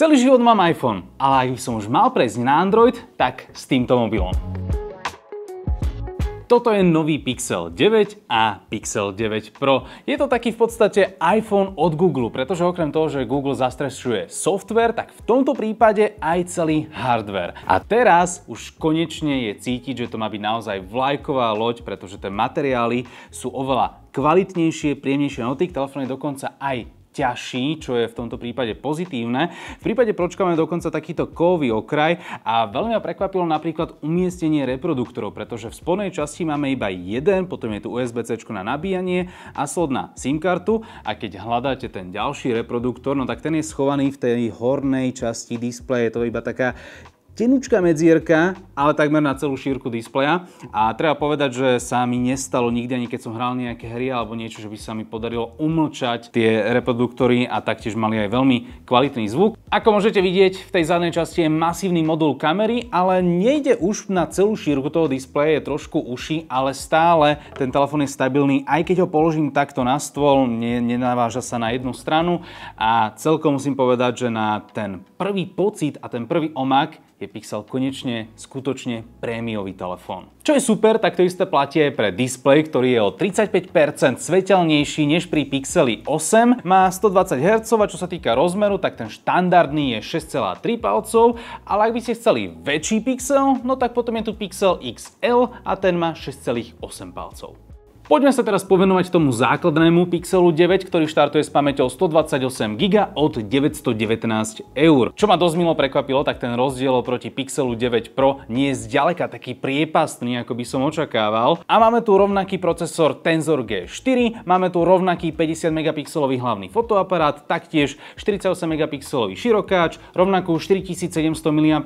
Celý život mám iPhone, ale ak by som už mal prejsť na Android, tak s týmto mobilom. Toto je nový Pixel 9 a Pixel 9 Pro. Je to taký v podstate iPhone od Google, pretože okrem toho, že Google zastrešuje software, tak v tomto prípade aj celý hardware. A teraz už konečne je cítiť, že to má byť naozaj vlajková loď, pretože tie materiály sú oveľa kvalitnejšie, príjemnejšie noty. Telefón je dokonca aj ťažší, čo je v tomto prípade pozitívne. V prípade pročka máme dokonca takýto kový okraj a veľmi ma prekvapilo napríklad umiestnenie reproduktorov, pretože v spodnej časti máme iba jeden, potom je tu USB-C na nabíjanie a slot na SIM kartu a keď hľadáte ten ďalší reproduktor, no tak ten je schovaný v tej hornej časti displeje, je to iba taká tenučká medzierka, ale takmer na celú šírku displeja. A treba povedať, že sa mi nestalo nikdy, ani keď som hral nejaké hry alebo niečo, že by sa mi podarilo umlčať tie reproduktory a taktiež mali aj veľmi kvalitný zvuk. Ako môžete vidieť, v tej zadnej časti je masívny modul kamery, ale nejde už na celú šírku toho displeja, je trošku uši, ale stále ten telefón je stabilný, aj keď ho položím takto na stôl, nenaváža sa na jednu stranu a celkom musím povedať, že na ten prvý pocit a ten prvý omak je Pixel konečne skutočne prémiový telefón. Čo je super, tak to isté platí aj pre displej, ktorý je o 35% svetelnejší než pri Pixeli 8, má 120 Hz a čo sa týka rozmeru, tak ten štandardný je 6,3 palcov, ale ak by ste chceli väčší pixel, no tak potom je tu Pixel XL a ten má 6,8 palcov. Poďme sa teraz povenovať tomu základnému Pixelu 9, ktorý štartuje s pamäťou 128 GB od 919 eur. Čo ma dosť milo prekvapilo, tak ten rozdiel oproti Pixelu 9 Pro nie je zďaleka taký priepastný, ako by som očakával. A máme tu rovnaký procesor Tensor G4, máme tu rovnaký 50 megapixelový hlavný fotoaparát, taktiež 48 megapixelový širokáč, rovnakú 4700 mAh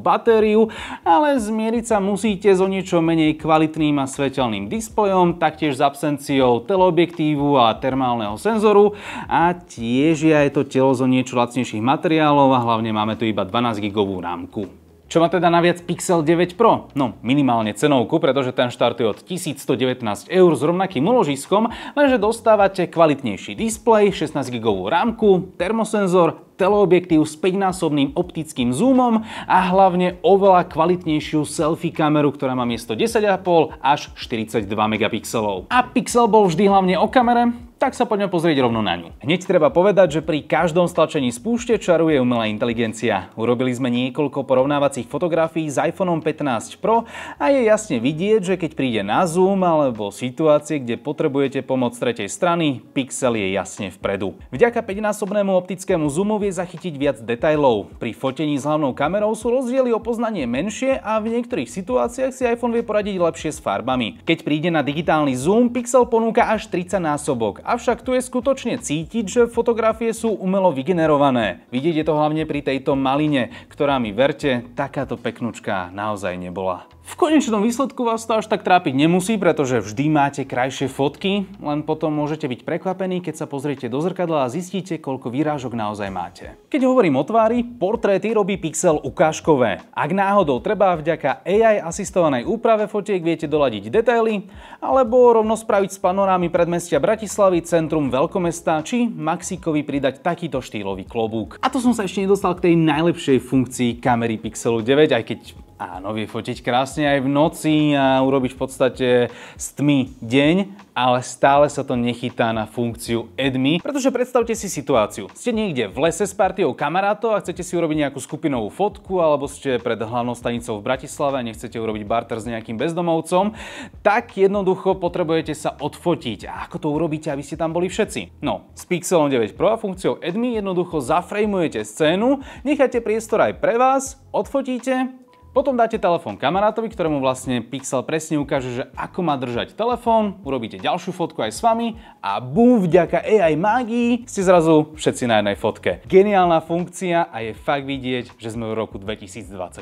batériu, ale zmieriť sa musíte so niečo menej kvalitným a svetelným displejom, tak taktiež s absenciou teleobjektívu a termálneho senzoru a tiež je aj to telo zo niečo lacnejších materiálov a hlavne máme tu iba 12 gigovú rámku. Čo má teda naviac Pixel 9 Pro? No, minimálne cenovku, pretože ten štartuje od 1119 eur s rovnakým uložiskom, lenže dostávate kvalitnejší displej, 16 gigovú rámku, termosenzor, teleobjektív s 5-násobným optickým zoomom a hlavne oveľa kvalitnejšiu selfie kameru, ktorá má miesto 10,5 až 42 megapixelov. A Pixel bol vždy hlavne o kamere, tak sa poďme pozrieť rovno na ňu. Hneď treba povedať, že pri každom stlačení spúšte čaruje umelá inteligencia. Urobili sme niekoľko porovnávacích fotografií s iPhone 15 Pro a je jasne vidieť, že keď príde na zoom alebo situácie, kde potrebujete pomoc tretej strany, pixel je jasne vpredu. Vďaka 5-násobnému optickému zoomu vie zachytiť viac detajlov. Pri fotení s hlavnou kamerou sú rozdiely o poznanie menšie a v niektorých situáciách si iPhone vie poradiť lepšie s farbami. Keď príde na digitálny zoom, pixel ponúka až 30 násobok Avšak tu je skutočne cítiť, že fotografie sú umelo vygenerované. Vidieť je to hlavne pri tejto maline, ktorá mi verte, takáto peknučka naozaj nebola. V konečnom výsledku vás to až tak trápiť nemusí, pretože vždy máte krajšie fotky, len potom môžete byť prekvapení, keď sa pozriete do zrkadla a zistíte, koľko výrážok naozaj máte. Keď hovorím o tvári, portréty robí Pixel ukážkové. Ak náhodou treba vďaka AI asistovanej úprave fotiek viete doľadiť detaily, alebo rovno spraviť s panorámy predmestia Bratislavy, centrum veľkomesta či Maxikovi pridať takýto štýlový klobúk. A to som sa ešte nedostal k tej najlepšej funkcii kamery Pixelu 9, aj keď Áno, vie fotiť krásne aj v noci a urobiť v podstate s tmy deň, ale stále sa to nechytá na funkciu Edmi, pretože predstavte si situáciu. Ste niekde v lese s partiou kamarátov a chcete si urobiť nejakú skupinovú fotku alebo ste pred hlavnou stanicou v Bratislave a nechcete urobiť barter s nejakým bezdomovcom, tak jednoducho potrebujete sa odfotiť. A ako to urobíte, aby ste tam boli všetci? No, s Pixelom 9 Pro a funkciou Edmi jednoducho zafrejmujete scénu, necháte priestor aj pre vás, odfotíte potom dáte telefón kamarátovi, ktorému vlastne Pixel presne ukáže, že ako má držať telefón, urobíte ďalšiu fotku aj s vami a bum, vďaka AI mágii ste zrazu všetci na jednej fotke. Geniálna funkcia a je fakt vidieť, že sme v roku 2024.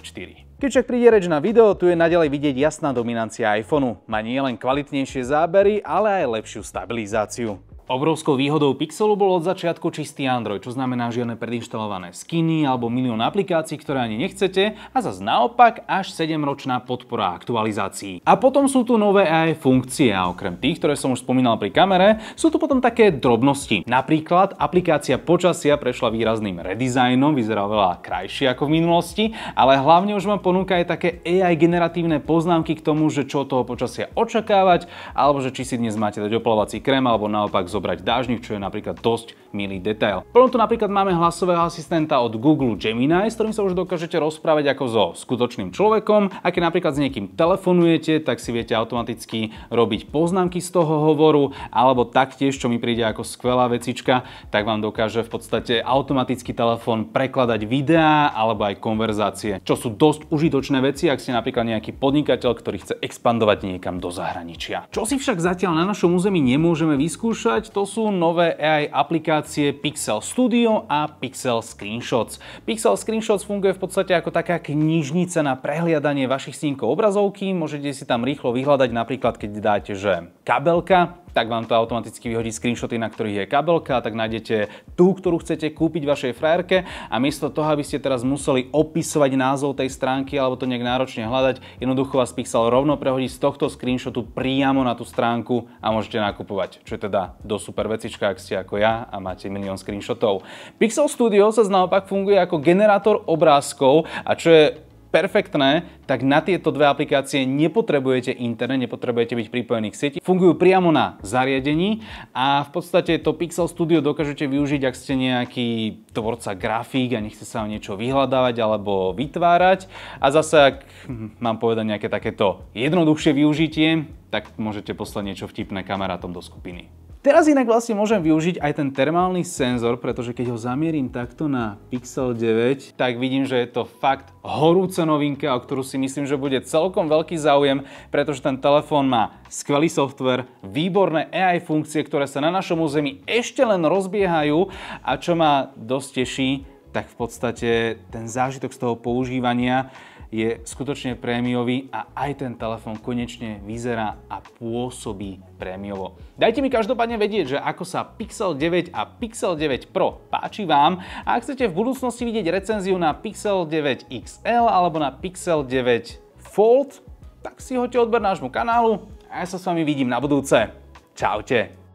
Keď však príde reč na video, tu je nadalej vidieť jasná dominancia iPhoneu. Má nielen kvalitnejšie zábery, ale aj lepšiu stabilizáciu. Obrovskou výhodou Pixelu bol od začiatku čistý Android, čo znamená žiadne predinštalované skiny alebo milión aplikácií, ktoré ani nechcete a zase naopak až 7-ročná podpora aktualizácií. A potom sú tu nové aj funkcie a okrem tých, ktoré som už spomínal pri kamere, sú tu potom také drobnosti. Napríklad aplikácia počasia prešla výrazným redizajnom, vyzerá veľa krajšie ako v minulosti, ale hlavne už vám ponúka aj také AI generatívne poznámky k tomu, že čo od toho počasia očakávať, alebo že či si dnes máte dať opalovací krém alebo naopak zobrať dážnik, čo je napríklad dosť milý detail. Potom tu napríklad máme hlasového asistenta od Google Gemini, s ktorým sa už dokážete rozprávať ako so skutočným človekom a keď napríklad s niekým telefonujete, tak si viete automaticky robiť poznámky z toho hovoru alebo taktiež, čo mi príde ako skvelá vecička, tak vám dokáže v podstate automaticky telefón prekladať videá alebo aj konverzácie, čo sú dosť užitočné veci, ak ste napríklad nejaký podnikateľ, ktorý chce expandovať niekam do zahraničia. Čo si však zatiaľ na našom území nemôžeme vyskúšať, to sú nové AI aplikácie Pixel Studio a Pixel Screenshots. Pixel Screenshots funguje v podstate ako taká knižnica na prehliadanie vašich snímkov obrazovky. Môžete si tam rýchlo vyhľadať napríklad, keď dáte, že kabelka, tak vám to automaticky vyhodí screenshoty, na ktorých je kabelka, tak nájdete tú, ktorú chcete kúpiť vašej frajerke a miesto toho, aby ste teraz museli opisovať názov tej stránky alebo to nejak náročne hľadať, jednoducho vás Pixel rovno prehodí z tohto screenshotu priamo na tú stránku a môžete nakupovať, čo je teda do super vecička, ak ste ako ja a máte milión screenshotov. Pixel Studio sa naopak funguje ako generátor obrázkov a čo je perfektné, tak na tieto dve aplikácie nepotrebujete internet, nepotrebujete byť pripojený k sieti. Fungujú priamo na zariadení a v podstate to Pixel Studio dokážete využiť, ak ste nejaký tvorca grafík a nechce sa vám niečo vyhľadávať alebo vytvárať. A zase, ak mám povedať nejaké takéto jednoduchšie využitie, tak môžete poslať niečo vtipné kamarátom do skupiny. Teraz inak vlastne môžem využiť aj ten termálny senzor, pretože keď ho zamierim takto na Pixel 9, tak vidím, že je to fakt horúca novinka, o ktorú si myslím, že bude celkom veľký záujem, pretože ten telefón má skvelý software, výborné AI funkcie, ktoré sa na našom území ešte len rozbiehajú a čo ma dosť teší, tak v podstate ten zážitok z toho používania je skutočne prémiový a aj ten telefón konečne vyzerá a pôsobí prémiovo. Dajte mi každopádne vedieť, že ako sa Pixel 9 a Pixel 9 Pro páči vám a ak chcete v budúcnosti vidieť recenziu na Pixel 9 XL alebo na Pixel 9 Fold, tak si hoďte odber nášmu kanálu a ja sa s vami vidím na budúce. Čaute!